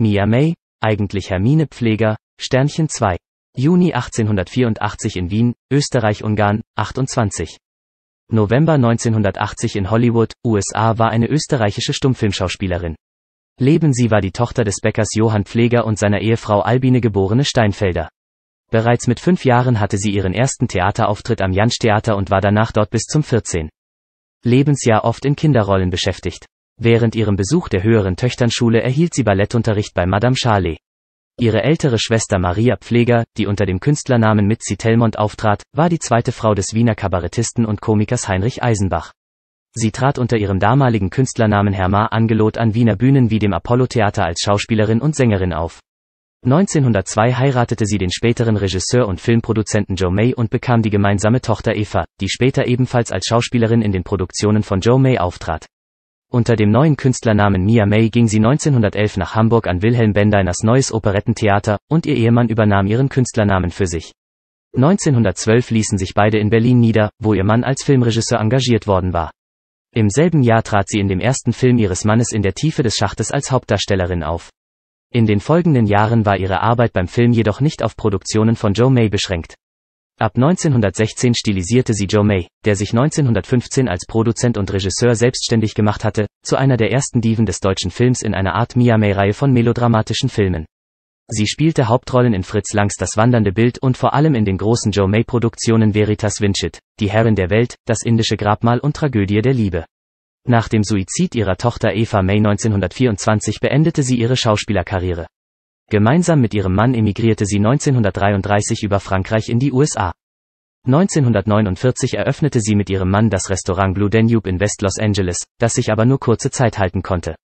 Mia May, eigentlich Hermine Pfleger, Sternchen 2. Juni 1884 in Wien, Österreich-Ungarn, 28. November 1980 in Hollywood, USA war eine österreichische Stummfilmschauspielerin. Leben sie war die Tochter des Bäckers Johann Pfleger und seiner Ehefrau Albine geborene Steinfelder. Bereits mit fünf Jahren hatte sie ihren ersten Theaterauftritt am jansch und war danach dort bis zum 14. Lebensjahr oft in Kinderrollen beschäftigt. Während ihrem Besuch der höheren Töchternschule erhielt sie Ballettunterricht bei Madame Charlet. Ihre ältere Schwester Maria Pfleger, die unter dem Künstlernamen Mitzi Telmont auftrat, war die zweite Frau des Wiener Kabarettisten und Komikers Heinrich Eisenbach. Sie trat unter ihrem damaligen Künstlernamen Hermar Angelot an Wiener Bühnen wie dem Apollo-Theater als Schauspielerin und Sängerin auf. 1902 heiratete sie den späteren Regisseur und Filmproduzenten Joe May und bekam die gemeinsame Tochter Eva, die später ebenfalls als Schauspielerin in den Produktionen von Joe May auftrat. Unter dem neuen Künstlernamen Mia May ging sie 1911 nach Hamburg an Wilhelm Bendiners neues Operettentheater, und ihr Ehemann übernahm ihren Künstlernamen für sich. 1912 ließen sich beide in Berlin nieder, wo ihr Mann als Filmregisseur engagiert worden war. Im selben Jahr trat sie in dem ersten Film ihres Mannes in der Tiefe des Schachtes als Hauptdarstellerin auf. In den folgenden Jahren war ihre Arbeit beim Film jedoch nicht auf Produktionen von Joe May beschränkt. Ab 1916 stilisierte sie Joe May, der sich 1915 als Produzent und Regisseur selbstständig gemacht hatte, zu einer der ersten Diven des deutschen Films in einer Art Mia May-Reihe von melodramatischen Filmen. Sie spielte Hauptrollen in Fritz Langs Das wandernde Bild und vor allem in den großen Joe May-Produktionen Veritas Vincit, Die Herrin der Welt, Das indische Grabmal und Tragödie der Liebe. Nach dem Suizid ihrer Tochter Eva May 1924 beendete sie ihre Schauspielerkarriere. Gemeinsam mit ihrem Mann emigrierte sie 1933 über Frankreich in die USA. 1949 eröffnete sie mit ihrem Mann das Restaurant Blue Danube in West Los Angeles, das sich aber nur kurze Zeit halten konnte.